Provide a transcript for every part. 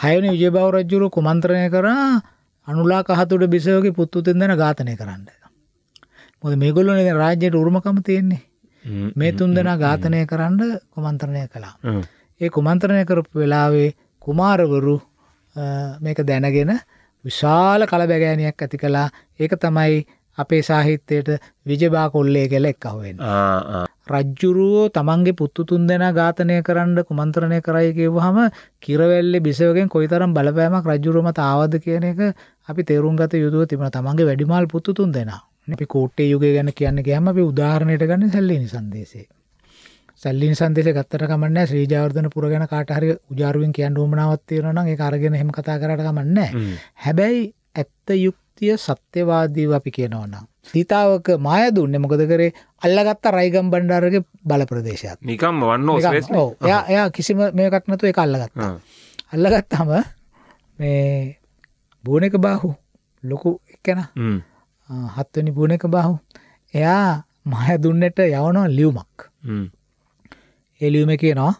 හයනි විජයබව රජ්ජුරු කුමන්ත්‍රණය කරා අනුලා කහතුට බිසෝගේ පුත්තුතෙන් දෙන ඝාතනය කරන්න. මොකද මේගොල්ලෝ ඉතින් රාජ්‍යයට උරුමකම තියෙන්නේ. මේ තුන් දෙනා ඝාතනය කරන්න කුමන්ත්‍රණය කළා. ඒ කුමන්ත්‍රණය කරපු වෙලාවේ කුමාරවරු මේක දැනගෙන විශාල කලබගෑනියක් ඇති කළා. ඒක තමයි අපේ සාහිත්‍යයට විජබා කොල්ලේ කෙල එක් අහුවෙන්. රජ්ජුරුවෝ තමන්ගේ පුත්තු තුන් දෙෙන ඝාතනය කරන්න කුමන්ත්‍රණය කරයි කිව්වහම කිරවෙල්ලි බිසවගෙන් කොයිතරම් බලපෑමක් රජුරුම තාවද කියන එක අපි තේරුම්ගත යුතුව තිබන තමන්ගේ වැඩිමල් පුත්තු තුන් දෙෙනා. අපි කෝට්ටේ යුග ගැන කියන්න ගෑම අපි උදාහරණයට ගන්න සැල්ලිනි සන්දේශේ. සැල්ලින් සන්දේශ ගත්තට කමන්න ශ්‍රීජාර්ධන පුර ගැන කාටහරි උජාරුවෙන් කියන්න ූමනාවත්තේරන ඒ අරගෙන හෙම කතා කරට කමන්න හැබැයි ඇත්ත යුක් සත්‍යය සත්‍යවාදීව අපි කියනවනම්. සීතාවක මාය දුන්න මොකද කරේ අල්ලගත්ත රයිගම් බණ්ඩාරගේ බල ප්‍රදේශයක් නිකම් වන්න එයා කිසිම මේ කටනතු එක අල්ලගත්ත අල්ලගත්තම මේ බූනක බාහු ලොකු එක්කැන හත්වනි බූනක බාහු එයා මහය දුන්නට යවනෝ ලියුමක් එලියුම කියනවා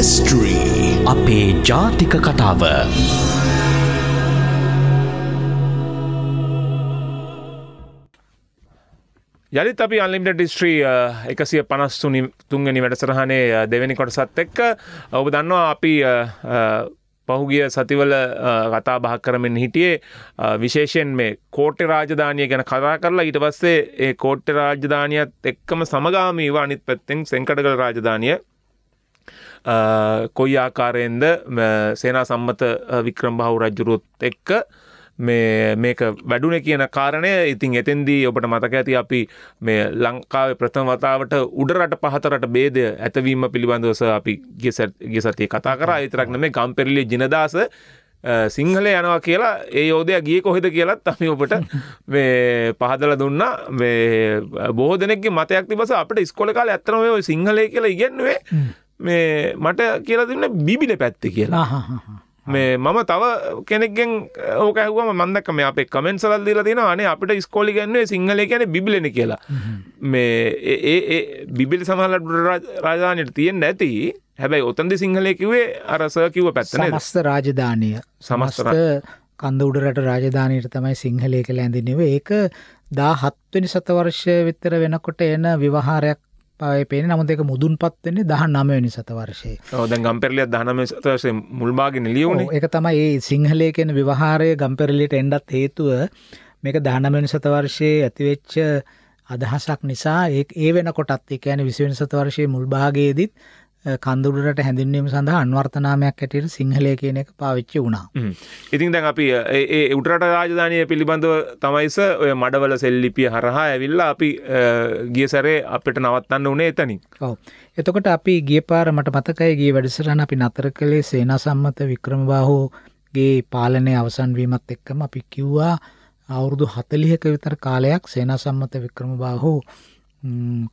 history අපේ ජාතික කතාව යළිත් අපි අන්ලිමිට ඩිස්ට්‍රී uh, එකසිය පනස්තුනි තුන්ගනි වැඩසරහනේ uh, දෙවැනි කොටසත් එක්ක ඔබ දන්නවා අපි uh, පහුගිය සතිවල කතා බහ කරමෙන් හිටියේ විශේෂයෙන් මේ කෝට්ට රාජධානය ගැන කතා කරලා ඊට පස්සේ ඒ කෝට්ට රාජධානයත් එක්කම සමගාමීවා අනිත් පැත්තෙන් සංකටකල රාජධානය කොයි ආකාරයෙන්ද සේනා සම්මත වික්‍රම්භහු රජ්ජුරුත් එක්ක මේක වැඩුන කියන කාරණය ඉතින් එතෙන්දී ඔබට මතක ඇති අපි මේ ලංකාවේ ප්‍රථම වතාවට උඩරට පහතරට බේදය ඇතවීම පිළිබඳවස අපි ගෙ සතිය කතා කර අතරක්න මේ ගම්පෙරලි ජිනදාස සිංහල යනවා කියලා ඒ යෝධය ගිය කොහෙද කියලත් අපි ඔබට මේ පහදල දුන්න බෝධනෙක් මතයක් තිබස අපට ස්කොල කාල ඇත්තනව සිංහලය කියලා ඉගෙන්නුවේ මේ මට කියලා දෙන්න බිබිල පැත්ති කියලා මේ මම තව කෙනෙක්ගෙන් ඕක ඇහුවම මන්දක්ක මේ අපේ කමෙන්ට් සලල් දීලා තියෙනවා අනේ අපිට ඉස්කෝලේ ගන්නේ සිංහලේ කියන්නේ බිබිලනේ කියලා. මේ ඒ ඒ බිබිල සමහර රාජධානියට තියෙන්න ඇති. හැබැයි ඔතනදි සිංහලේ කිව්වේ අර සර් කිව්ව පැත්ත නේද? සමස්ත රාජධානිය. සමස්ත කන්ද උඩ රට රාජධානියට තමයි සිංහලේ කියලා ඇඳින්නේ. ඒක 17 වෙනි සතවර්ෂය විතර වෙනකොට එන විවහාරයක් පය පේන නමුත් එක මුදුන් පත්වෙන්නේ දහ නමවැනි සතවර්ශය ද ගම්පෙරලියත් දහනම සතවර්ශය මුල්බාගෙන ලියවුණ එක තමයි ඒ සිංහලය කියන විවාහාරය ගම්පෙරලියට එන්ඩත් හේතුව මේක දහනමනි සතවර්ශයේ ඇතිවෙච්ච අදහසක් නිසා ඒ වෙන කොටත් එකන විසිවෙන සතවර්ශය මුල්භාගයේදත් කඳුරට හැඳින්වීම සඳහා අන්වර්තනාමයක් ඇටියට සිංහලය කියන එක පාවිච්චි වුණා. ඉතින් දැන් අපි ඒ උටරට රාජධානය පිළිබඳව තමයිස ඔය මඩවල සෙල්ලිපිය හරහා ඇවිල්ලා අපි ගිය සැරේ අපිට නවත්තන්න උනේ එතනින්. ඔව්. එතකොට අපි ගිය පාර මට මතකයි ගිය වැඩසටහන අපි නතර කළේ සේනාසම්මත වික්‍රමබාහුගේ පාලනය අවසන් වීමත් එක්කම අපි කිව්වා අවුරුදු 40ක විතර කාලයක් සේනාසම්මත වික්‍රමබාහු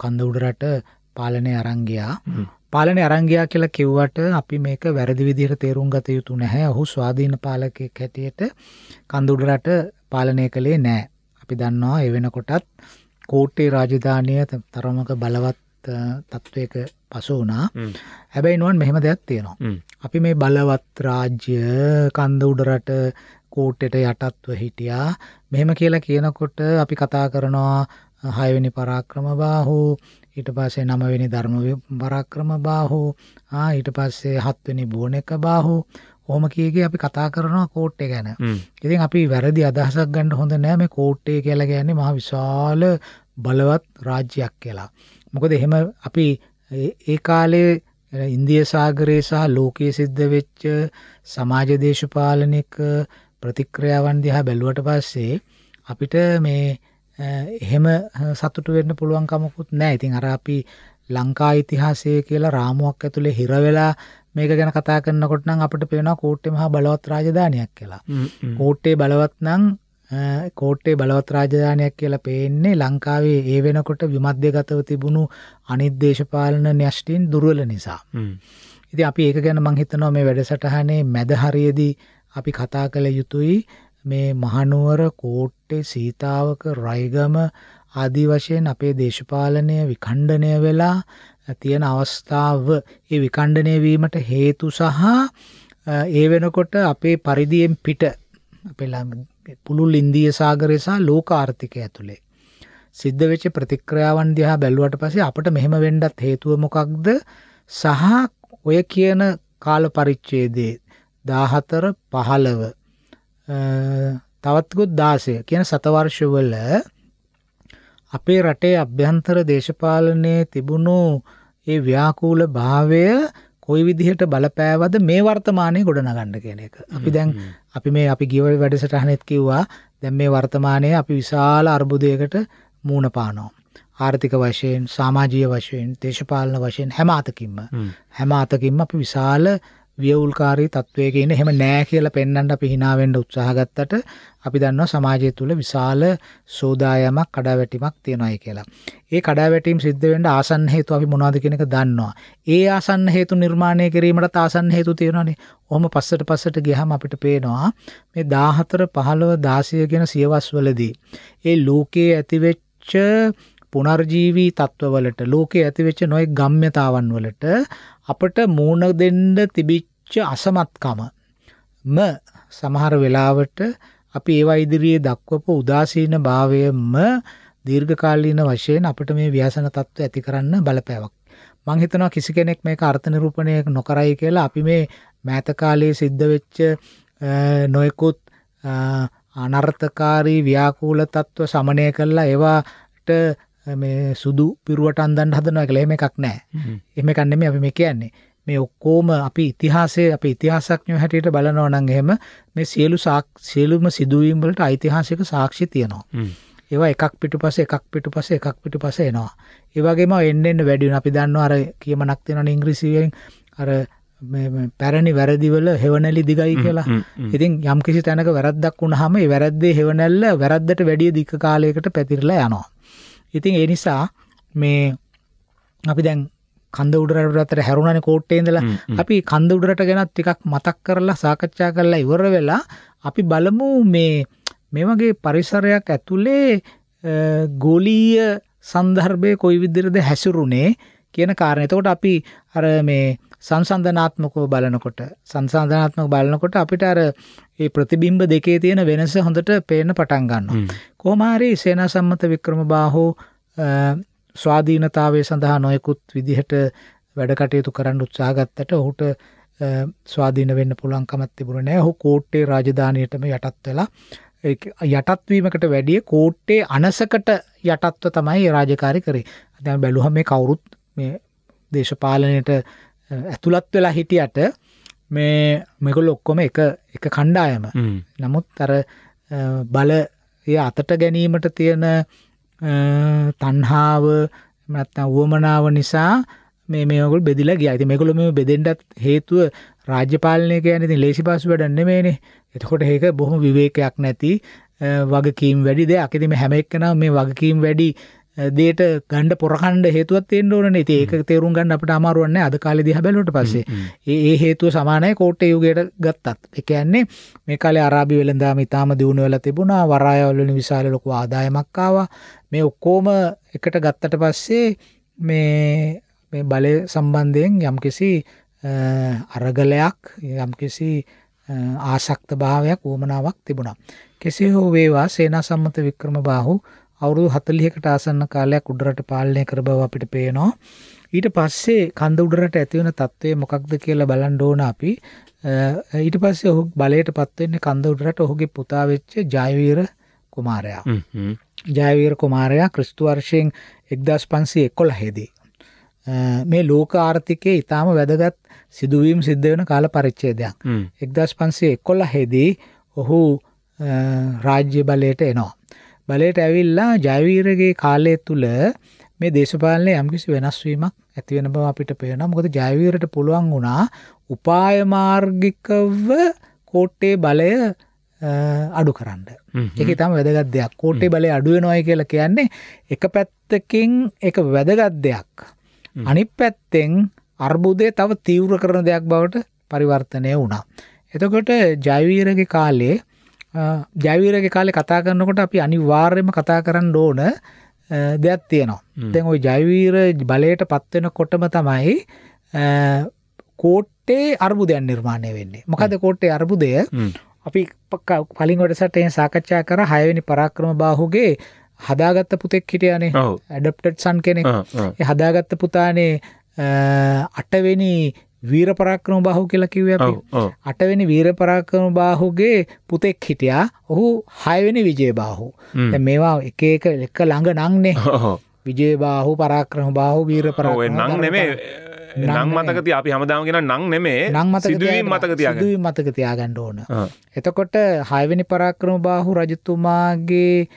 කඳ උඩරට පාලනය අරන් ගියා. පාලන අරංගයා කියලා කිව්වට අපි මේක වැරදි විදිහට තේරුම් ගත යුතු නැහැ. ඔහු ස්වාධීන පාලකෙක් හැටියට කඳුඩරට පාලනය කළේ නැහැ. අපි දන්නවා ඒ වෙනකොටත් කෝට්ටේ රාජධානිය තරමක බලවත් තත්ත්වයක පසු වුණා. හැබැයි නෝන් මෙහෙම දෙයක් තියෙනවා. අපි මේ බලවත් රාජ්‍ය කන්ද උඩරට කෝට්ටෙට යටත්ව හිටියා. මෙහෙම කියලා කියනකොට අපි කතා කරනවා හයවෙනි පරාක්‍රම බාහු ඊට පස්සේ නමවෙනි ධර්ම පරාක්‍රම බාහෝ ආ ඊට පස්සේ හත්වෙනි බෝනෙක බාහෝ ඕම කියගේ අපි කතා කරනවා කෝට්ටේ ගැන ඉතින් අපි වැරදි අදහසක් ගන්න හොඳ නෑ මේ කෝට්ටේ කියලා ගැන්නේ මහ විශාල බලවත් රාජ්‍යයක් කියලා මොකද එහෙම අපි ඒ කාලේ ඉන්දිය සාගරයේ සහ ලෝකයේ සිද්ධ වෙච්ච සමාජ දේශපාලනික ප්‍රතික්‍රියාවන් දිහා බැලුවට පස්සේ අපිට මේ එහෙම සතුට වෙන්න පුළුවන්කමකුත් නෑ ඉතින් අර අපි ලංකා ඉතිහාසය කියලා රාමුවක් ඇතුළේ හිරවෙලා මේක ගැන කතා කරන්නකොට නම් අපට පේෙනවා කෝට්ටේ මහා බලවත් රාජධානයක් කියලා. කෝට්ටේ බලවත් නම් කෝට්ටේ බලවත් රාජධානයක් කියලා පේන්නේ ලංකාවේ ඒ වෙනකොට විමධ්‍යගතව තිබුණු අනිත් දේශපාලන න්‍යෂ්ටීන් දුර්වල නිසා. ඉති අපි ඒක ගැන මංහිතනවා මේ වැඩසටහනේ මැදහරියදී අපි කතා කළ යුතුයි මේ මහනුවර කෝට්ටේ සීතාවක රයිගම ආදි වශයෙන් අපේ දේශපාලනය විකණ්ඩනය වෙලා තියෙන අවස්ථාව ඒ විකණ්ඩනය වීමට හේතු සහ ඒ වෙනකොට අපේ පරිදියෙන් පිට අපේ පුළුල් ඉන්දිය සාගරය සහ ලෝක ආර්ථිකය ඇතුළේ සිද්ධ වෙච්ච ප්‍රතික්‍රියාවන් දිහා බැලුවට පස්සේ අපට මෙහෙම වෙන්නත් හේතුව මොකක්ද සහ ඔය කියන කාල පරිච්ඡේදයේ 14 15 තවත්කුත් දාසය කියන සතවර්ෂවල අපේ රටේ අභ්‍යන්තර දේශපාලනයේ තිබුණු ඒ ව්‍යාකූල භාවය කොයි විදිහට බලපෑවද මේ වර්තමානය ගොඩනගන්න කියන එක. අපි දැන් අපි මේ අපි ගිව වැඩසටහනෙත් කිව්වා දැන් මේ වර්තමානය අපි විශාල අර්බුදයකට මූුණ පානෝ. ආර්ථික වශයෙන් සාමාජීය වශයෙන් දේශපාලන වශයෙන් හැම අතකින්ම හැම අතකින්ම අපි විශාල ව්‍යවුල්කාරී තත්වයක ඉන්න එහෙම නෑ කියලා පෙන්වන්න අපි hina වෙන්න උත්සාහ ගත්තට අපි දන්නවා සමාජය තුළ විශාල සෝදායමක් කඩාවැටීමක් තියෙනවායි කියලා. ඒ කඩාවැටීම් සිද්ධ වෙන්න ආසන්න හේතු අපි මොනවද කියන එක දන්නවා. ඒ ආසන්න හේතු නිර්මාණය කිරීමටත් ආසන්න හේතු තියෙනවානේ. ඔහොම පස්සට පස්සට ගියහම අපිට පේනවා මේ 14 15 16 කියන සියවස් වලදී ඒ ලෝකයේ ඇතිවෙච්ච පුනර්ජීවී තත්ත්වවලට ලෝකයේ ඇතිවෙච්ච නොය ගම්්‍යතාවන් වලට අපට මූුණ දෙන්න තිබිච්ච අසමත්කම ම සමහර වෙලාවට අපි ඒවා ඉදිරියේ දක්වපු උදාසීන භාවයම දීර්ඝකාලීන වශයෙන් අපට මේ ව්‍යසන තත්ත්ව ඇති කරන්න බලපෑවක්. මංහිතනවා කිසි කෙනෙක් මේ අර්ථනිරූපණයක් නොකරයි කියලා අපි මේ මෑතකාලයේ සිද්ධ වෙච්ච නොයකුත් අනර්ථකාරී ව්‍යාකූල තත්ත්ව සමනය කරලා ඒවාට මේ සුදු පිරුවට අන්දන්න හදනවා කියලා එහෙම එකක් නැහැ. එහෙම එකක් නෙමෙයි අපි මේ කියන්නේ. මේ ඔක්කොම අපි ඉතිහාසයේ අපි ඉතිහාසඥයෝ හැටියට බලනවා නම් එහෙම මේ සියලු සියලුම සිදුවීම් වලට ඓතිහාසික සාක්ෂි තියෙනවා. ඒවා එකක් පිටුපස්සේ එකක් පිටුපස්සේ එකක් පිටුපස්සේ එනවා. ඒ වගේම එන්න එන්න වැඩි වෙනවා. අපි දන්නවා අර කියමනක් තියෙනවනේ ඉංග්‍රීසියෙන් අර පැරණි වැරදිවල හෙවනැලි දිගයි කියලා ඉතින් යම් කිසි තැනක වැරද්දක් වුණහම ඒ වැරද්දේ හෙවනැල්ල වැරද්දට වැඩිය දික්ක කාලයකට පැතිරලා යනවා. ඉතින් ඒ නිසා මේ අපි දැන් කන්ද උඩරට අතර හැරුණනි කෝට්ටේදලා අපි කන්ද උඩරට ගැනත් ටිකක් මතක් කරලා සාකච්ඡා කරලා ඉවර වෙලා අපි බලමු මේ මේ වගේ පරිසරයක් ඇතුලේ ගෝලීය සන්දර්භය කොයි විදිරද හැසුරුනේ කියන කාරණ එතකොට අපි අර මේ සංසන්දනාත්මකව බලනකොට සංසන්දනාත්මක බලනකොට අපිට අර ඒ ප්‍රතිබිම්බ දෙකේ තියෙන වෙනස හොඳට පේන්න පටන් ගන්නවා. කොහොම හරි සේනාසම්මත වික්‍රමබාහෝ ස්වාධීනතාවය සඳහා නොයෙකුත් විදිහට වැඩ කටයුතු කරන්න උත්සාහ ගත්තට ඔහුට ස්වාධීන වෙන්න පුළුවන්කමක් තිබුණේ නැහැ. ඔහු කෝට්ටේ රාජධානියටම යටත් වෙලා යටත්වීමකට වැඩිය කෝට්ටේ අනසකට යටත්ව තමයි රාජකාරි කරේ. දැන් බැලුවම මේ කවුරුත් මේ දේශපාලනයට ඇතුළත් වෙලා හිටියට මේ මෙකොල් ඔක්කොම එක එක කණ්ඩායම නමුත් අර බල අතට ගැනීමට තියෙන තන්හාාව මත්තා වුවමනාව නිසා මේ මේකල් බෙදිල ගියති මෙකුල මෙම බෙදෙන්ටත් හේතුව රාජ්‍යපාලනය ගැනති ලේසි පස වැඩන්න මේනේ එතකොට ඒක බොහොම විවේකයක් නැති වගකීම් වැඩි දෙයක් ඇතිම හැමෙක්කනම් මේ වගකීම් වැඩි දේට ගණ්ඩ පොරකණ්ඩ හේතුවත් එන්න ඕන ති ඒක තේරුම් ගන්න අපට අමාරුවන්න අද කාලෙ දිහ බැලට පස්සේ ඒ හේතුව සමානය කෝට්ට යුගයට ගත්තත් එකන්නේ මේ කාලේ අරාබි වෙළඳා ඉතාම දියුණු වෙලා තිබුණා වරායවල්ලනි විශාල ලොකු ආදායමක්කාවා මේ ඔක්කෝම එකට ගත්තට පස්සේ මේ බලය සම්බන්ධයෙන් යම්කිසි අරගලයක් යම්කිසි ආසක්ත භාවයක් වුවමනාවක් තිබුණා කෙසේ හෝ වේවා සේනා සම්මත වික්‍රම බාහු අවුරුදු 40කට ආසන්න කාලයක් උඩරට පාලනය කර බව අපිට පේනවා. ඊට පස්සේ කඳ උඩරට ඇති වෙන తත්වය මොකක්ද කියලා බලන්න ඕන අපි. ඊට පස්සේ ඔහු බලයටපත් වෙන්නේ කඳ උඩරට ඔහුගේ පුතා වෙච්ච ජයවීර කුමාරයා. ජයවීර කුමාරයා ක්‍රිස්තු වර්ෂයෙන් 1511 දී මේ ලෝක ආර්ථිකයේ ඊටාම වැදගත් සිදුවීම් සිද්ධ වෙන කාල පරිච්ඡේදයක්. 1511 දී ඔහු රාජ්‍ය බලයට එනවා. බලයට ඇවිල්ලා ජයවීරගේ කාලය තුළ මේ දේශපාලනය යම්කිසි වෙනස්වීමක් ඇතිවෙන බව අපිට පේන මොකද ජයවීරට පුළුවන් වුණා උපායමාර්ගිකව කෝට්ටේ බලය අඩු කරන්න එක තම වැදගත් දෙයක් කෝට්ටේ බලය අඩුව නොය කියලා කියන්නේ එක පැත්තකින් එක වැදගත් දෙයක් අනිත් පැත්තෙන් අර්බුදය තව තීව්‍ර කරන දෙයක් බවට පරිවර්තනය වුණා. එතකොට ජයවීරගේ කාලේ ජයවීරගේ කාලෙ කතා කරනකොට අපි අනිවාර්යම කතා කරන්න ඕන දෙයක් තියෙනවා දැන් ඔයි ජයවීර බලයට පත්වෙන කොටම තමයි කෝට්ටේ අර්බුදයන් නිර්මාණය වෙන්නේ මොකද කෝට්ටේ අර්බුදය අපි පලින් වට සටයෙන් සාකච්ඡා කර හයවැනි පරාක්‍රම බාහුගේ හදාගත්ත පුතෙක් හිටියනේ ඇඩප්ටඩ් සන් කෙනෙ හදාගත්ත පුතානේ අටවෙනි වීර පරාක්‍රම බාහු කියලා කිව්වේ අපි. අටවෙනි වීර පරාක්‍රම බාහුගේ පුතෙක් හිටියා. ඔහු හයවෙනි විජය බාහු. දැන් මේවා එක එක එක ළඟ නම්නේ. විජය බාහු පරාක්‍රම බාහු වීර පරාක්‍රම. ඔය නම් නෙමෙයි නම් මතක තියා අපි හැමදාම කියන නම් නෙමෙයි. නම් මතක තියාගන්න. සිදුවීම් මතක තියාගන්න ඕන. එතකොට හයවෙනි පරාක්‍රම බාහු රජතුමාගේ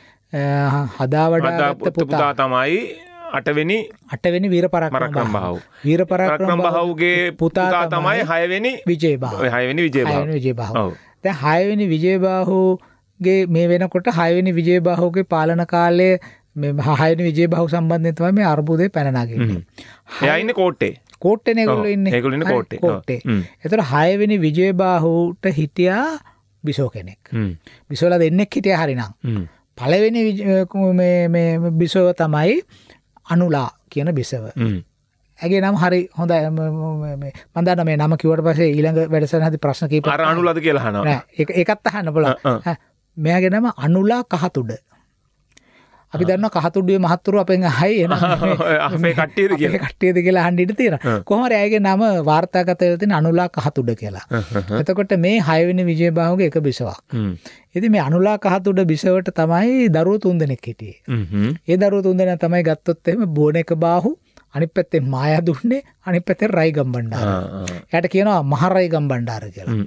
හදාවඩා පුතා තමයි අටවෙනි අටවෙනි වීර පරක්රම් බහු වීර පරක්රම් බහුගේ පුතා තමයි හයවෙනි විජේ බහ හයවෙනි විජේ විජේ බහ දැ හයවෙනි විජේබාහුගේ මේ වෙනකොට හයවෙනි විජේබාහුගේ පාලන කාලය මෙ හයන විජේ බහු සම්බන්ධයතුව මේ අර්බුදය පැනගන්න හයන්න කෝට්ටේ කෝට්ටන ගොල ඉන්න ගලන්න කෝට් කෝට්ටේ එතට හයවෙනි විජේබාහුට හිටියා බිසෝ කෙනෙක් බිසෝල දෙන්නෙක් හිටිය හරිනම් පලවෙනි බිසෝ තමයි අනුලා කියන බිසව. ඇගේ නම් හරි හොඳ මන්දන්න මේ නම කිවට පසේ ඊළඟ වැඩසන හති ප්‍රශ්න කීප අනුලද කියලාහන එකත් අහන්න බල මෙයාගෙනම අනුලා කහතුඩ අපි දන්න කහතුඩුවේ මහත්තුරු අපෙන් අහයි එන අපේ කට්ටියද කියලා කට්ටියද කියලා අහන්න ඉඩ තියෙනවා. කොහොම හරි ඇයගේ නම වාර්තාගත වෙලා තියෙන අනුලා කහතුඩ කියලා. එතකොට මේ 6 වෙනි විජයබාහුගේ එක බිසවක්. ඉතින් මේ අනුලා කහතුඩ බිසවට තමයි දරුවෝ තුන්දෙනෙක් හිටියේ. ඒ දරුවෝ තුන්දෙනා තමයි ගත්තොත් එහෙම බෝණේක බාහු අනිත් පැත්තේ මායා දුන්නේ අනිත් පැත්තේ රයි ගම්බණ්ඩාර. එයාට කියනවා මහරයි ගම්බණ්ඩාර කියලා.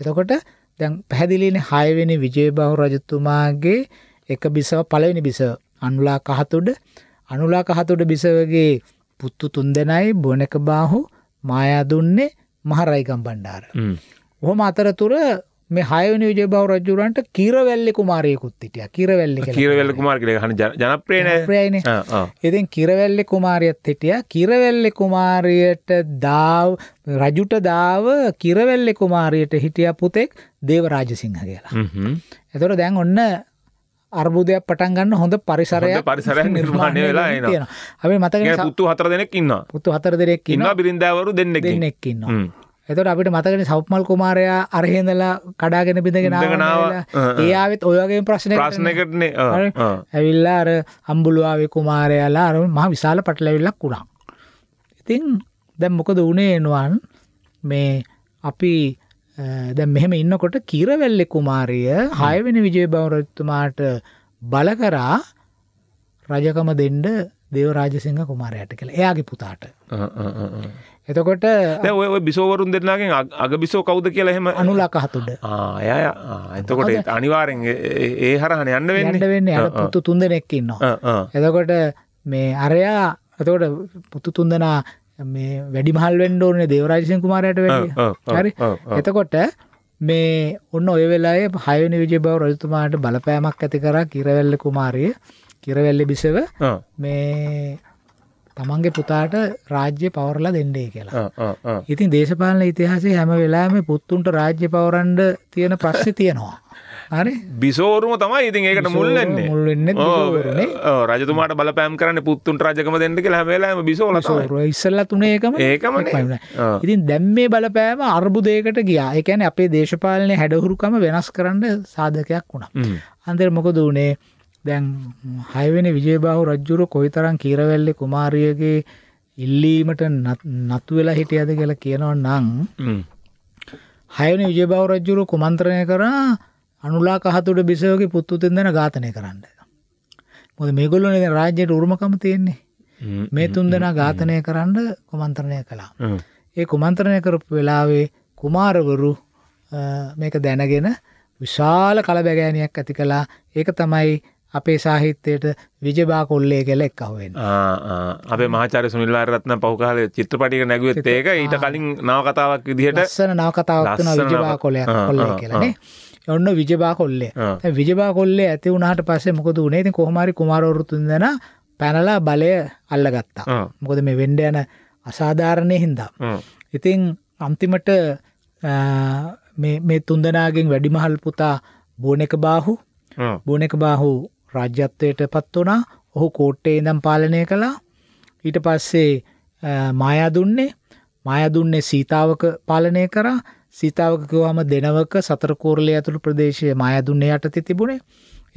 එතකොට දැන් පැහැදිලිනේ 6 වෙනි විජයබාහු රජතුමාගේ එක බිසව පළවෙනි බිසව අනුලා කහතුඩ අනුලා කහතුඩ බිසවගේ පුත්තු තුන් දෙනයි බොනක බාහු මායා දුන්නේ මහරයිකම් බණ්ඩාර. ඔහොම අතරතුර මේ හයවනි විජය බව රජුරන්ට කිරවැල්ලි කුමාරයෙකුත් හිටියා. කිරවැල්ලි කිරවැල්ලි කුමාර කියලා හන ජනප්‍රිය නේ. ඉතින් කිරවැල්ලි කුමාරියත් හිටියා. කිරවැල්ලි කුමාරියට දාව රජුට දාව කිරවැල්ලි කුමාරියට හිටියා පුතෙක් දේවරාජසිංහ කියලා. එතකොට දැන් ඔන්න අර්බුදයක් පටන් ගන්න හොඳ පරිසරය පරිසර නිර්මාණය වෙලා එන අපි මතක පුත්තු හතර දෙනෙක් ඉන්න පුත්තු හතර දෙනෙක් ඉන්න බිරිඳවරු දෙන්න දෙන්නෙක් ඉන්න එතට අපිට මතකන සෞප්මල් කුමාරයා අරහෙදලා කඩාගෙන බිඳගෙනාව ඒයාවිත් ඔයගේ ප්‍රශ්න ප්‍රශ්නකටන ඇවිල්ලා අර අම්බුලුවාවේ කුමාරයාලා අරු මහ විශාල පටලැවිල්ලක් කුණා ඉතින් දැම් මොකද වනේ එනවන් මේ අපි දැ මෙහෙම ඉන්නකොට කිරවැල්ලෙ කුමාරිය හයවෙන විජය බවරත්තුමාට බලකරා රජකම දෙන්ඩ දේව රාජසිංහ කුමාරයට කළ එයාගේ පුතාට එතකොට ඔය බිසෝවරුන් දෙන්නගෙන් අග බිසෝ කවුද කියලා එහෙම අනුලක හතුඩ ය එතකොට අනිවාරෙන් ඒ හරහන යන්න වෙන්න වෙන්න පුතු තුන්දනෙක්කින්නවා එතකොට මේ අරයා එතකොට පුතු තුන්දනා මේ වැඩිමහල් වෙන්ඩෝනේ දේවරාජසින් කුමාරයට හරි එතකොට මේ ඔන්න ඔය වෙලාය පහයනි විජ බව රජතුමාට බලපෑමක් ඇති කර කිරවෙල්ල කුමාරය කිරවෙල්ලි බිසව මේ තමන්ගේ පුතාට රාජ්‍ය පවරලා දෙන්නේ කියලා ඉතින් දේශපාලන ඉතිහාසේ හැම වෙලාම පුත්තුන්ට රාජ්‍ය පවරන්ඩ තියෙන ප්‍රශ්ි තියෙනවා හරි බිසෝරුම තමයි ඉතින් ඒකට මුල්ලන්නේ මුල්ලන්න රජතුමාට බලපෑම් කරන්න පුත්තුන් රජකම දෙන්න කියලා හැමවෙලාම බිසෝල ඉස්සල්ල තුනේ ඒකම ඒකම ඉතින් දැම් මේ බලපෑම අර්බුදයකට ගියා එකැන අපේ දේශපාලනය හැඩහුරුකම වෙනස් කරන්න සාධකයක් වුණා අන්දර මොකද වනේ දැන් හයවෙන විජයබාහු රජ්ජුරු කොයිතරම් කීරවැල්ලි කුමාරියගේ ඉල්ලීමට නතු වෙලා හිටියද කියලා කියනව නං හයවනි විජයභාව රජ්ජුරු කුමන්ත්‍රණය කරා අනුලා කහතුඩ බිසෝගේ පුත්තුතෙන් දෙන ඝාතනය කරන්න. මොකද මේගොල්ලෝ නේද රාජ්‍යයට උරුමකම තියෙන්නේ. මේ තුන් දෙනා ඝාතනය කරන්න කුමන්ත්‍රණය කළා. ඒ කුමන්ත්‍රණය කරපු වෙලාවේ කුමාරවරු මේක දැනගෙන විශාල කලබැගෑනියක් ඇති කළා. ඒක තමයි අපේ සාහිත්‍යයට විජබා කොල්ලේ කියලා එක්ක අහුවෙන. අපේ මහාචාර්ය සුනිල් වාරරත්න පෞකාල චිත්‍රපටියක නැගුවෙත් ඒක ඊට කලින් නවකතාවක් විදිහට ලස්සන නවකතාවක් තුන විජබා කොල්ලේ කියලා නේ. ඔන්න විජබා කොල්ලේ විජබා කොල්ලේ ඇති වුණට පස්සේ මොකද වනේ ති කොහමරි කුමාරවරුතුන් දෙෙන පැනලා බලය අල්ලගත්තා මොකද මේ වෙන්ඩ යන අසාධාරණය හින්දා ඉතිං අන්තිමට මේ තුන්දනාගෙන් වැඩිමහල් පුතා බෝනෙක බාහු බෝනෙක බාහු රාජ්‍යත්වයට පත් වනා ඔහු කෝට්ටේ දම් පාලනය කළා ඊට පස්සේ මායා දුන්නේ මාය දුන්නේ සීතාවක පාලනය කරා සීතාවක කිව්වම දෙනවක සතරකෝරළේ ඇතුළු ප්‍රදේශයේ මායදුන්නේ යටතේ තිබුණේ.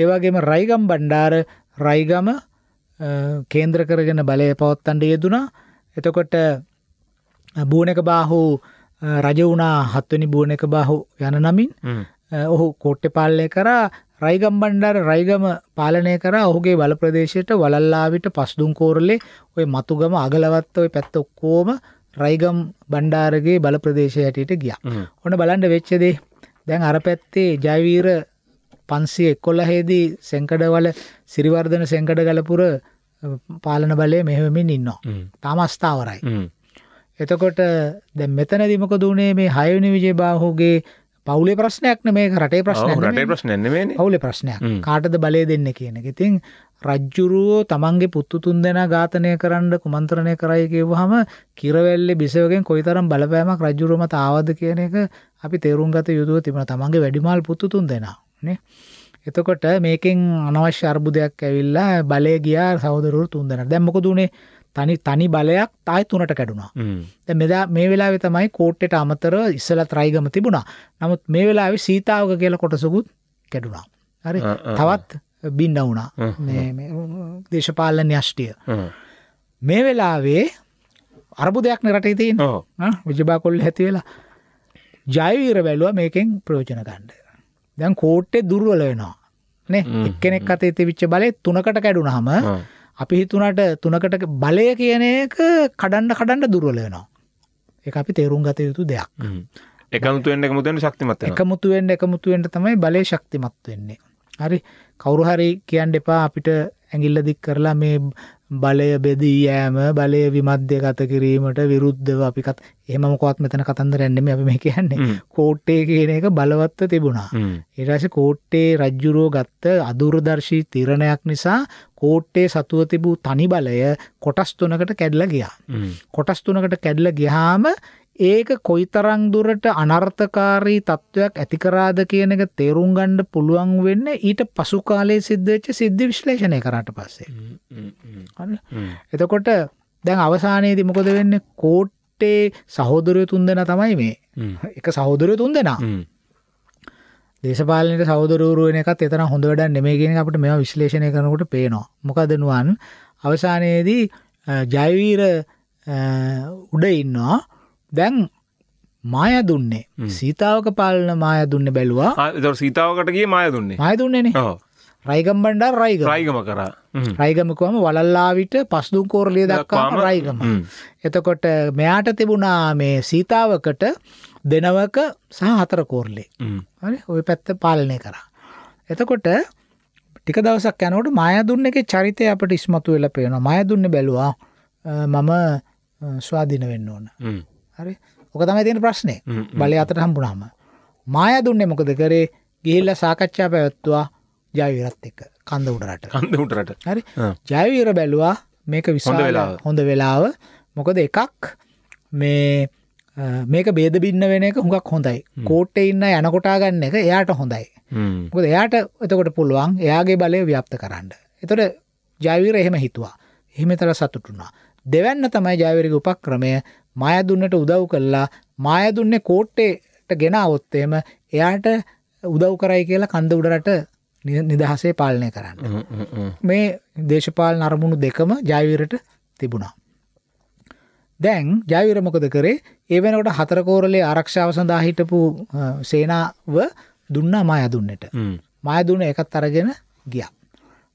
ඒ වගේම රයිගම් බණ්ඩාර රයිගම කේන්ද්‍ර කරගෙන බලය පවත්තන්න යෙදුනා. එතකොට බූණක බාහු රජ වුණා හත්වෙනි බූණක බාහු යන නමින් ඔහු කෝට්ටේ පාලනය කරා රයිගම් බණ්ඩාර රයිගම පාලනය කරා ඔහුගේ වල ප්‍රදේශයට වලල්ලාවිට පස්දුම් කෝරළේ ওই මතුගම අගලවත් ওই පැත්ත ඔක්කොම රයිගම් බණ්ඩාරගේ බල ප්‍රදේශය හැටියට ගියා ඕන බලන්ඩ වෙච්චදේ දැන් අර පැත්තේ ජයවීර පන්සිය එක්කොල්ල හේදී සංකඩවල සිරිවර්ධන සංකඩ ගලපුර පාලන බලය මෙහෙමින් ඉන්නවා තාම අස්ථාවරයි එතකොට දැ මෙතනදිමක දුණේ මේ හයවනි විජය බාහුගේ පවුලේ ප්‍රශ්නයක් මේ රටේ ප්‍රශ්න රටේ ප්‍රශ්න පවුලේ ප්‍රශ්නයක් කාටද බලය දෙන්න කියන ඉතින් රජ්ජුරුවෝ තමන්ගේ පුත්තු තුන් දෙෙන ඝාතනය කරන්න කුමන්ත්‍රණය කරයි කිව්වහම කිරවැල්ලි බිසවගෙන් කොයිතරම් බලපෑමක් රජ්ජුරුවම තාවද කියන එක අපි තේරුම් ගත යුතුව තිබෙන තමන්ගේ වැඩිමල් පුත්තු තුන් දෙෙන නේ එතකොට මේකෙන් අනවශ්‍ය අර්බුදයක් ඇවිල්ලා බලය ගියා සෞදරුව තුන්දෙන දැම්මක දුණේ තනි තනි බලයක් තායි තුනට කැඩුණා. මෙදා මේ වෙලාවේ තමයි කෝට්ටෙට අමතර ඉස්සලා ත්‍රයිගම තිබුණා. නමුත් මේ වෙලාවේ සීතාවක කියලා කොටසකුත් කැඩුණා. හරි. තවත් බින්න වුණා. මේ දේශපාලන න්‍යෂ්ටිය. මේ වෙලාවේ අරබුදයක් නරටේ තියෙන. විජබා කොල්ල ඇති වෙලා ජයවීර බැලුවා මේකෙන් ප්‍රයෝජන ගන්න. දැන් කෝට්ටේ දුර්වල වෙනවා. නේ එක්කෙනෙක් අතේ තිබිච්ච බලය තුනකට කැඩුනහම අපි හිතුණට තුනකට බලය කියන එක කඩන්න කඩන්න දුර්වල වෙනවා. ඒක අපි තේරුම් ගත යුතු දෙයක්. එකමුතු වෙන්න එකමුතු වෙන්න ශක්තිමත් වෙනවා. එකමුතු වෙන්න එකමුතු වෙන්න තමයි බලය ශක්තිමත් වෙන්නේ. හරි කවුරු හරි කියන්න එපා අපිට ඇඟිල්ල දික් කරලා මේ බලය බෙදී යෑම බලය විමධ්‍යගත කිරීමට විරුද්ධව අපිකත් එහම මොකවත් මෙතන කතන්දරැන්නෙම අප මේ කියන්නේ කෝට්ටේ කියන එක බලවත්ත තිබුණා. ඒරස කෝට්ටේ රජ්ජුරෝ ගත්ත අදුරදර්ශී තිරණයක් නිසා කෝට්ටේ සතුව තිබූ තනි බලය කොටස් තුනකට කැඩල ගියා. කොටස් තුනකට කැඩල ගිහාම ඒක කොයිතරං දුරට අනර්ථකාරී තත්ත්වයක් ඇති කරාද කියන එක තේරුම් ගන්න පුළුවන් වෙන්නේ ඊට පසු කාලයේ සිද්ධ වෙච්ච සිද්ධි විශ්ලේෂණය කරාට පස්සේ. එතකොට දැන් අවසානයේදී මොකද වෙන්නේ? කෝට්ටේ සහෝදරයෝ තුන්දෙනා තමයි මේ. එක සහෝදරයෝ තුන්දෙනා. දේශපාලනයේ සහෝදරවරු වෙන එකත් එතන හොඳ වැඩක් නෙමෙයි කියන එක අපිට මේවා විශ්ලේෂණය කරනකොට පේනවා. මොකද නුවන් අවසානයේදී ජයවීර උඩ ඉන්නවා දැන් මාය දුන්නේ සීතාවක පාලන මාය දුන්න බැලවා සීතාවකටගේ මාය දුන්නේ මය දුන්නේන රයිගම් බණ්ඩ රයිග රයිගම කර රයිගමකම වලල්ලාවිට පස්දුම් කෝරලිය දක්වාම රයිගම එතකොට මෙයාට තිබුණා මේ සීතාවකට දෙනවක සහ හතර කෝරලේ හරි ඔය පැත්ත පාලනය කරා එතකොට ටික දවසක් යනට මය දුන්න එක චරිතය අපට ඉස්මතු වෙල පේන මය දුන්න බැලවා මම ස්වාධින වෙන්න ඕන හරි ඕක තමයි තියෙන ප්‍රශ්නේ බලය අතට හම්බුනාම මාය දුන්නේ මොකද කරේ ගිහිල්ලා සාකච්ඡා පැවැත්තුවා ජයවිරත් එක්ක කඳ උඩරට කඳ උඩරට හරි ජයවීර බැලුවා මේක විශාල හොඳ වෙලාව මොකද එකක් මේ මේක බේද බින්න වෙන එක හුඟක් හොඳයි කෝට්ට ඉන්න යනකොටා ගන්න එක එයාට හොඳයි මොකද එයාට එතකොට පුළුවන් එයාගේ බලය ව්‍යප්ත කරන්න එතොට ජයවිර එහෙම හිතුවා එහෙමතර සතුටුනා දෙවැන්න තමයි ජයවිරග උපක්‍රමය මායදුන්නට උදව් කළා මායදුන්නේ කෝට්ටේට ගෙනාවොත් එහෙම එයාට උදව් කරයි කියලා කන්ද උඩරට නිදහසේ පාලනය කරන්න. මේ දේශපාලන අරමුණු දෙකම ජයවිරට තිබුණා. දැන් ජයවිර මොකද කරේ ඒ වෙනකොට හතරකෝරලේ ආරක්ෂාව සඳහා හිටපු සේනාව දුන්නා මායදුන්නට. මායදුන එකත් අරගෙන ගියා.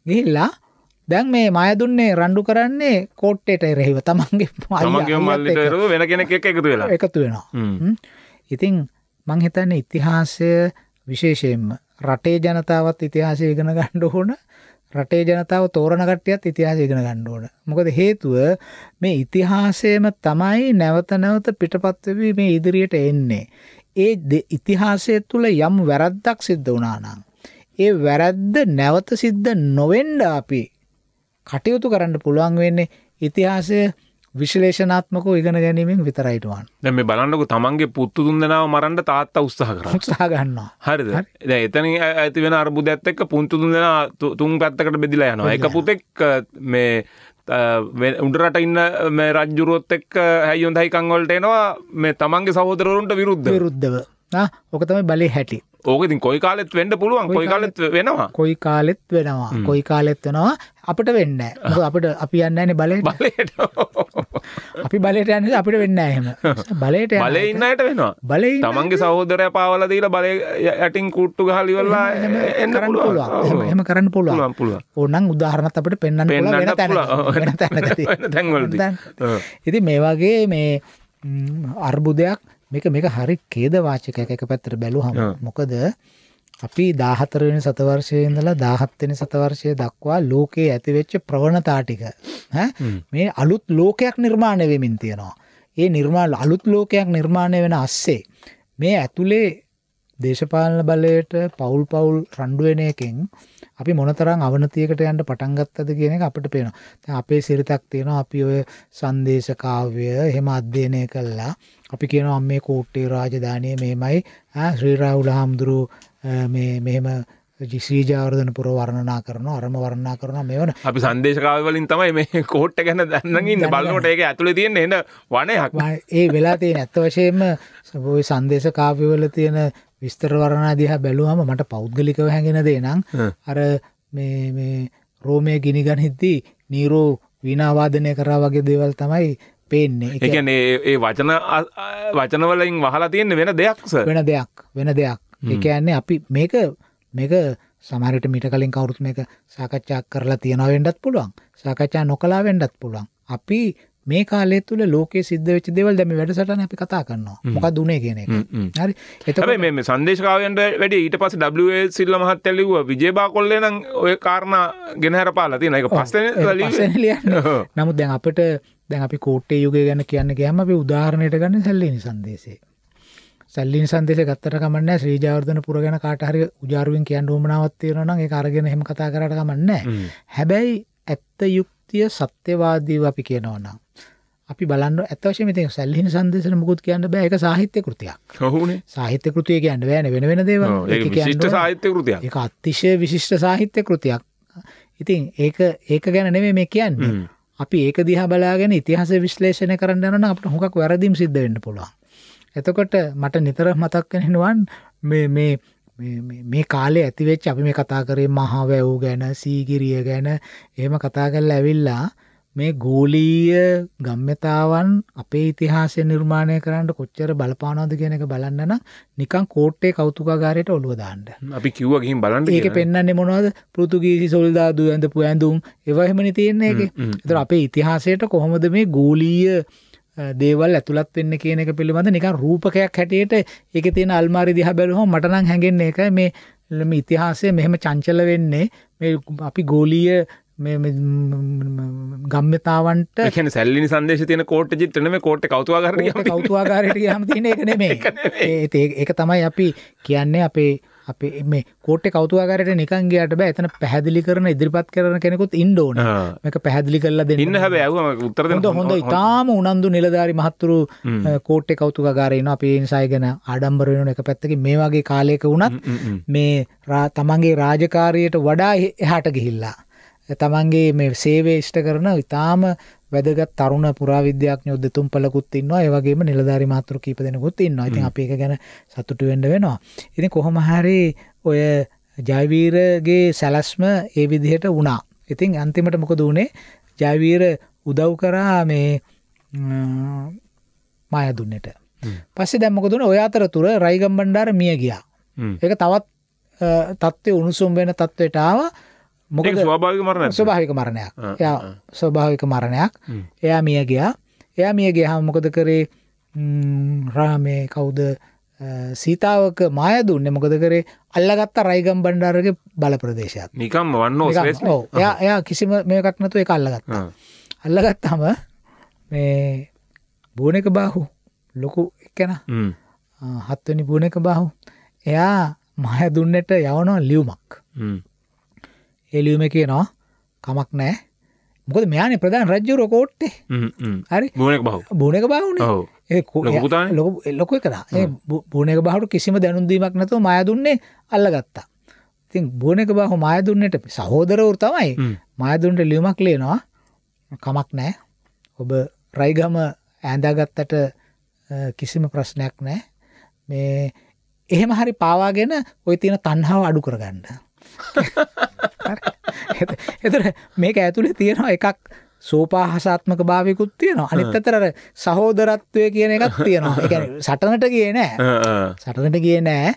ගිහිල්ලා දැන් මේ මය දුන්නේ රණ්ඩු කරන්නේ කෝට්ටේට එරෙහිව තමන්ගේ තමන්ගේ මල්ලට එරෙහිව වෙන කෙනෙක් එක්ක එකතු වෙලා එකතු වෙනවා. ඉතින් මං හිතන්නේ ඉතිහාසය විශේෂයෙන්ම රටේ ජනතාවත් ඉතිහාසය ඉගෙන ගන්න ඕන රටේ ජනතාව තෝරන කට්ටියත් ඉතිහාසය ඉගෙන ගන්න ඕන. මොකද හේතුව මේ ඉතිහාසයම තමයි නැවත නැවත පිටපත් වෙවි මේ ඉදිරියට එන්නේ. ඒ ඉතිහාසය තුළ යම් වැරද්දක් සිද්ධ වුණා නම් ඒ වැරද්ද නැවත සිද්ධ නොවෙන්න අපි කටයුතු කරන්න පුළුවන් වෙන්නේ ඉතිහාසය විශලේෂනාත්මක ඉගෙන ගැනීමෙන් විතරයිටවාන් දැම බලන්නක තමන්ගේ පුත්තු දුන්දනාව මරන්ට තාත්තා උත්සාහ කර උත්සාහ ගන්නවා හරිද එතන ඇති වෙන අර්බුද ඇත්තෙක් පුන්තු දුන්දනා තුන් පැත්තකට බෙදිලා යනවා එක පුතෙක් මේ උඩරට ඉන්න මේ රජ්ජුරුවොත් එක් හැයුන් දහිකංවලට එනවා මේ තමන්ගේ සහෝදරවරුන්ට විරුද්ධ විරුද්ධව ඕක තමයි බලේ හැටි ඕකතින් කොයි කාලෙත් වෙන්න පුළුවන් කොයි කාලෙත් වෙනවා කොයි කාලෙත් වෙනවා කොයි කාලෙත් වෙනවා අපිට වෙන්නේ නැහැ. අපිට අපි යන්නේ නැනේ බලයට. බලයට. අපි බලයට යන්නේ අපිට වෙන්නේ නැහැ එහෙම. බලයට යන බලේ ඉන්න අයට වෙනවා. බලේ ඉන්න තමන්ගේ සහෝදරයා පාවලා දීලා බලේ යටින් කුට්ටු ගහලා ඉවරලා එන්න පුළුවන්. එහෙම කරන්න පුළුවන්. පුළුවන් පුළුවන්. ඕනම් උදාහරණත් අපිට පෙන්වන්න පුළුවන් වෙන තැන. වෙන තැනකදී. වෙන තැන්වලදී. ඉතින් මේ වගේ මේ අර්බුදයක් මේක මේක හරි ඛේදවාචකයක් එක පැත්තට බැලුවහම මොකද අපි 14 වෙනි සතවර්ෂයේ ඉඳලා 17 වෙනි සතවර්ෂය දක්වා ලෝකයේ ඇතිවෙච්ච ප්‍රවණතා ටික මේ අලුත් ලෝකයක් නිර්මාණය වෙමින් තියෙනවා. ඒ නිර්මාණ අලුත් ලෝකයක් නිර්මාණය වෙන අස්සේ මේ ඇතුලේ දේශපාලන බලයට පවුල් පවුල් රණ්ඩුවෙන එකෙන් අපි මොනතරම් අවනතියකට යන්න පටන් ගත්තද කියන එක අපිට පේනවා. දැන් අපේ සිරිතක් තියෙනවා අපි ඔය සංදේශ කාව්‍ය එහෙම අධ්‍යයනය කළා. අපි කියනවා මේ කෝට්ටේ රාජධානිය මෙහෙමයි. ශ්‍රී රාහුල හාමුදුරුවෝ මේ මෙහෙම ජිසීජාවර්ධන පුර වර්ණනා කරන අරම වර්ණා කරන මෙවන අපි සන්දේශකාවලින් තමයි මේ කෝට්ට ගැන දන්නගන්න බලනොට ඒක ඇතුළ තියෙන එන්න වනයක් ඒ වෙලා තියෙන ඇත්ත වශයෙන්ම සබෝයි සන්දේශ කාපිවල තියෙන විස්තර වරණා දිහා බැලුවම මට පෞද්ගලිකව හැඟෙන දේ නම් අර මේ රෝමය ගිනිගනිද්දී නීරෝ විනාවාදනය කරා වගේ දේවල් තමයි පේන්නේ එකන ඒ වචන වචනවලින් වහලා තියෙන වෙන දෙයක්ස වෙන දෙයක් වෙන දෙයක් ඒකයන්නේ අපි මේක මේක සමරට මිට කලින් කවුරුත් මේක සාකච්ඡා කරලා තියෙනව වෙන්නත් පුළුවන් සාකච්ඡා නොකලා වෙන්නත් පුළුවන් අපි මේ කාලය තුළ ලෝකයේ සිද්ධ වෙච්ච දේවල් දැන් මේ වැඩසටහන අපි කතා කරනවා මොකක්ද උනේ කියන එක හරි එතකොට මේ මේ සංදේශකාවයන්ට වැඩි ඊට පස්සේ WA සිල්ලා මහත්තයා ලිව්වා විජේබාකොල්ලේ නම් ඔය කාරණා ගෙන හරපාලා තියෙනවා ඒක පස්සේ නමුත් දැන් අපිට දැන් අපි කෝට්ටේ යුගය ගැන කියන්නේ ගියාම අපි උදාහරණයට ගන්න සැල්ලේනි සංදේශේ සැල්ලින් සන්දෙස ගත්තට කමන්න ශ්‍රීජාර්ධන පුරගෙන කාටහරි උජාරුවෙන් කියන් ෝමනාවත්තියරන ඒ අරගෙන හෙම කතා කරට කමන්න හැබැයි ඇත්ත යුක්තිය සත්‍යවාදීව අපි කියනවනම්. අපි බලන්න ඇතවශම ති සැල්ලින් සන්දෙස මුකුත් කියන්න බෑ එක සාහිත්‍ය කෘතියක් හුන සාහිත්‍ය කෘතිය කියන්න වෑන වෙන වෙන දේව සාහිත්‍ය කෘතිය එක අතිශය විශිෂ්ට සාහිත්‍ය කෘතියක් ඉතින් ඒක ඒක ගැන නෙවේ මේ කියන්න අපි ඒක දිහ බලාගෙන ඉතිහස විශ්ලේෂණ කරන්න න අපට හොක් වැරදිම් සිද්ධ වෙන්න පුළුවන් එතකොට මට නිතර මතක් වෙනෙනුවන් මේ කාලේ ඇතිවෙච් අපි මේ කතා කරේ මහා වැැවූ ගැන සීගිරිය ගැන එහෙම කතා කරල ඇවිල්ලා මේ ගෝලීය ගම්්‍යතාවන් අපේ ඉතිහාසය නිර්මාණය කරන්න කොච්චර බලපානෝද කියනක බලන්නන නිකන් කෝට්ටේ කෞතුකාගාරයට ඔළුවදාන්න අපි කිව්වගින් බලන්න ඒක පෙන්න්න මොනවද පෘතුගීසි සොල්දාදු ඇඳපු ඇඳුම් එවහෙමනි තියෙන්නේ එක තර අපේ ඉතිහාසයට කොහොමද මේ ගෝලීය දේවල් ඇතුළත් වෙන්න කියන එක පිළිබඳ නිකන් රූපකයක් හැටියට ඒක තියෙන අල්මාරි දිහා බැලුවම මට නම් හැඟෙන්නේ ඒකයි මේ මේ ඉතිහාසය මෙහෙම චංචල වෙන්නේ මේ අපි ගෝලීය මේ ගම්මතාවන්ට කියන සැල්ලි සන්දේශ තියන කෝට් ජිත්‍රන මේ කෝට් කවතුවාගරට කවතුවාගරයට හම තියන එක නෙමේ ඒ ඒක තමයි අපි කියන්නේ අපේ අපි මේ කෝට්ටේ කෞතුකාගාරයට නිකන් ගියාට බෑ එතන පැහැදිලි කරන ඉදිරිපත් කරන කෙනෙකුත් ඉන්න ඕන. මේක පැහැදිලි කරලා දෙන්න. ඉන්න හැබැයි ඇහුවම උත්තර දෙන්න. හොඳ ඉතාලම උනන්දු නිලධාරි මහත්තුරු කෝට්ටේ කෞතුකාගාරේ ඉන්නවා. අපි ඒ නිසා ගැන ආඩම්බර වෙනවන එක පැත්තකින් මේ වගේ කාලයක වුණත් මේ තමන්ගේ රාජකාරියට වඩා එහාට ගිහිල්ලා තමන්ගේ මේ සේවේ ෂ්ට කරන ඉතාම වැදගත් තරුණ පුරාවිද්‍යාඥ උදතුම් පලකුත් ඉන්නවා ඒවගේ නිලධාරි මාතෘ කීප දෙනකුත් ඉන්න ඉතින් අප එක ගැන සතුටු වෙන්ඩ වෙනවා. ඉතින් කොහොම හරි ඔය ජයවීරගේ සැලස්ම ඒ විදිහට වුණා. ඉතින් අන්තිමට මොකද වුණේ ජයවීර උදව් කරා මේ මය දුන්නට පස්සේ දැම්මක දුන ඔය අතර තුර රයිගම්බණ්ඩාර මිය ගියා. එක තවත් තත්ත්වය උණුසුම් වෙන තත්ත්වයටාව මොකද ස්වභාවික මරණයක් ස්වභාවික මරණයක් එයා ස්වභාවික මරණයක් එයා මිය ගියා එයා මිය ගියාම මොකද කරේ රාමේ කවුද සීතාවක මාය දුන්න මොකද කරේ අල්ලගත්ත රයිගම් බණ්ඩාරගේ බල ප්‍රදේශයක් නිකම් වන්න එයා එයා කිසිම මේකක් නැතු එක අල්ලගත්තා අල්ලගත්තම මේ බූනක බාහු ලොකු එකන හත්වනි බූනක බාහු එයා මහය දුන්නට යවනවා ලියුමක් එලියුම කියනවා කමක් නෑ මොකද මෙයාන ප්‍රධාන රජ්ජුර කෝට්ටේ හරි බුණක බහ බුණක බවන ලොක කරා බුණක බහට කිසිම දැනුන්දීමක් නැතුව මය දුන්නේ අල්ල ගත්තා ඉතින් බුණක බහ මය දුන්නට සහෝදරවරු තමයි මයදුන්ට ලියුමක් ලේනවා කමක් නෑ ඔබ රයිගම ඇඳාගත්තට කිසිම ප්‍රශ්නයක් නෑ මේ එහෙම හරි පාවාගෙන ඔය තියෙන තන්හාව අඩු කරගන්න එතර මේක ඇතුළේ තියෙනවා එකක් සෝපාහසාත්මක භාවයකුත් තියෙනවා අනිත් අතර අර සහෝදරත්වය කියන එකක් තියෙනවා. ඒ කියන්නේ සටනට ගියේ නෑ. සටනට ගියේ නෑ.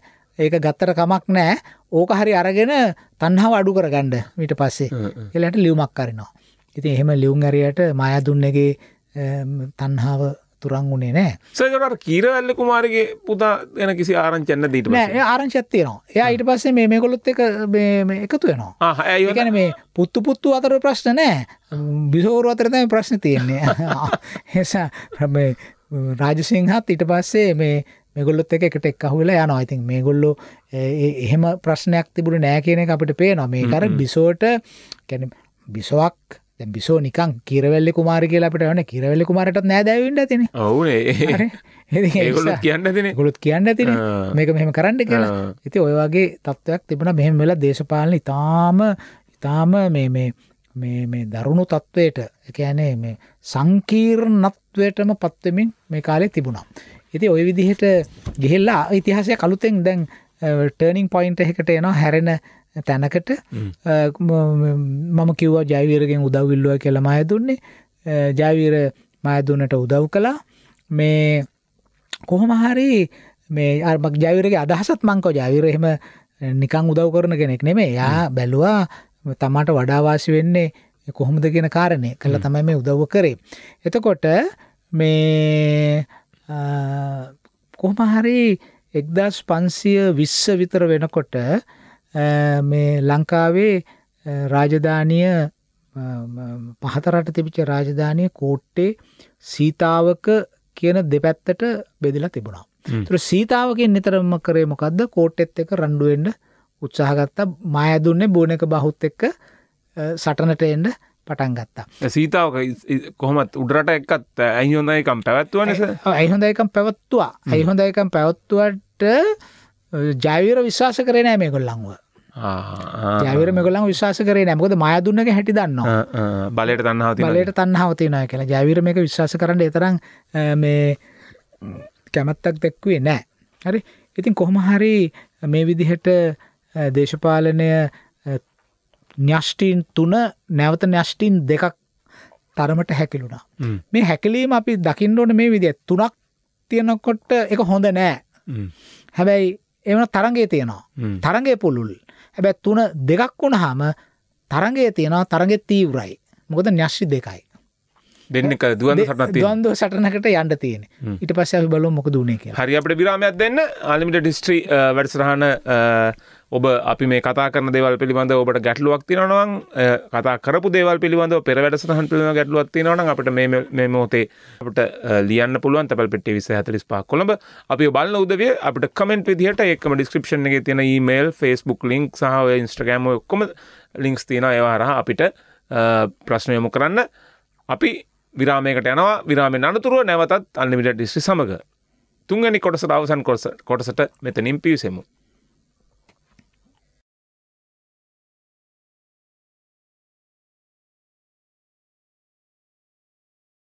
ඒක ගත්තර කමක් නෑ. ඕක හරි අරගෙන තණ්හාව අඩු කරගන්න ඊට පස්සේ. එලකට ලියුමක් අරිනවා. ඉතින් එහෙම ලියුම් ඇරියට මායා දුන්නගේ තණ්හාව තුරන් වුණේ නෑ සකට කීරවැල්ල කුමාරගේ පුතා ගැන කිසි ආරංචන්න දීට ආරංචත්තයනවා එයා ඊට පස්සේ මේ මේ කොලොත් එක එකතු වෙනවා ඒගැන මේ පුත්තු පුත්තු අතර ප්‍රශ්න නෑ බිසෝරු අතරතම ප්‍රශ්න තියෙන්නේ හෙසා ප්‍රම රාජසිංහත් ඊට පස්සේ මේ මෙගොල්ලොත් එක එකට එක් අහුවෙලා යනවා ඉතින් මේගොල්ලෝ එහෙම ප්‍රශ්නයක් තිබුණ නෑ කියන එක අපිට පේනවා මේ කර බිසෝට කැන බිසොවක් දැන් බිසෝ නිකන් කිරවැල්ලි කුමාරි කියලා අපිට වෙන කිරවැල්ලි කුමාරටත් නෑ දැවෙන්න ඇතිනේ. ඔව්නේ. ඒගොල්ලොත් කියන්න ඇතිනේ. ඒගොල්ලොත් කියන්න ඇතිනේ. මේක මෙහෙම කරන්න කියලා. ඉතින් ඔය වගේ තත්වයක් තිබුණා මෙහෙම වෙලා දේශපාලන ඉතාම ඉතාම මේ මේ මේ මේ දරුණු තත්වයට ඒ කියන්නේ මේ සංකීර්ණත්වයටම පත් වෙමින් මේ කාලේ තිබුණා. ඉතින් ওই විදිහට ගිහිල්ලා ඉතිහාසය කලුතෙන් දැන් ටර්නින් පොයින්ට් එකකට එනවා හැරෙන තැනකට මම කිව්වා ජයවීරගෙන් උදව්විල්ලුව කියලා මය දුන්නේ ජයවීර මයදුන්නට උදව් කළා මේ කොහොමහරි මේ අර්මක් ජයවරගේ අදහසත් මංකෝ ජයවිර එහෙම නිකං උදව් කරන කෙනෙක් නෙමේ යා බැලවා තමාට වඩාවාසි වෙන්නේ කොහොමද කියෙන කාරණය කළ තමයි මේ උදව්ව කරේ. එතකොට මේ කොහමහරි එක්දස් පන්සිය විශ්ස විතර වෙනකොට මේ ලංකාවේ රාජධානිය පහතරට තිබිච රාජධානය කෝට්ටේ සීතාවක කියන දෙපැත්තට බෙදිලා තිබුණා. තුර සීතාවකින් නිතරම කරේ මොකක්ද කෝට්ටෙත් එක රණ්ඩුවෙන්ඩ උත්සාහගත්තා මය දුන්නේ බෝන එක බහුත් එක්ක සටනට එන්ඩ පටන් ගත්තා සීතාවක කොහොමත් උඩරට එකත් ඇහි හොඳයිකම් පැවැත්වන ඇහොඳයිකම් පැවත්තුවා ඇහි හොඳයිකම් පැවත්තුවට ජයවිර විශ්වාස කරේ නෑ මේ කොල්ලංව ජයවිර මෙගොලන් විශවාස කරේ නැමකොද මයදුන්නක හැටි දන්නවා බලට තන්නාව බලට තන්නාව තියෙනය කියලා ජයවිර මේක විශ්වාස කරන්න එතරම් මේ කැමත්තක් දැක්වේ නෑ හරි ඉතින් කොහොම හරි මේ විදිහට දේශපාලනය න්‍යෂ්ටීන් තුන නැවත න්‍යෂ්ටීන් දෙකක් තරමට හැකිලුණා මේ හැකිලීම අපි දකිින්ඩෝන මේ විදිහ තුනක් තියෙනකොට එක හොඳ නෑ හැබැයි එවන තරගේ තියෙනවා තරගේ පුළුල් හැබැත් තුන දෙකක් වුණහම තරගේ තියෙනවා තරගෙත් තීවරයි මොකද න්‍යශ්‍රි දෙකයි දෙන්නක දුවන්ද සටනත් දුවන්දෝ සටනකට යන්න තියෙන ඊට පස්ස අපි බලු මොක දුණේ කිය හරි අපට විරාමයක් දෙන්න ආලිමිට ඩිස්ට්‍රී වැඩසරහන ඔබ අපි මේ කතා කරන දේවල් පිළිබඳ ඔබට ගැටලුවක් තිනවනවන් කතා කරපු දේවල් පිළිබඳ පෙර වැඩසරහන් පිළිම ගැටලුවක් තිනවන අපට මේ මෝතේ අපට ලියන්න පුළුවන් තැල් පෙටි විස හතලිස් පා කොළඹ අපි බලන්න උදවිය අපට කමෙන්ට් විදිහට එක්ම ඩිස්ක්‍රපෂන් එක තියෙන මේල් ෆස්බුක් ලින්ක් සහ ඉන්ස්ට්‍රගෑම ඔක්කොම ලින්ක්ස් තියෙන ඒවාරහ අපිට ප්‍රශ්නයමු කරන්න අපි විරාමයකට යනවා විරාමෙන් අනතුරුව නැවතත් අන්ලිමිටඩ් ඩිස්ට්‍රික් සමග තුන්වැනි කොටසට අවසන් කොටසට මෙතනින් පිවිසෙමු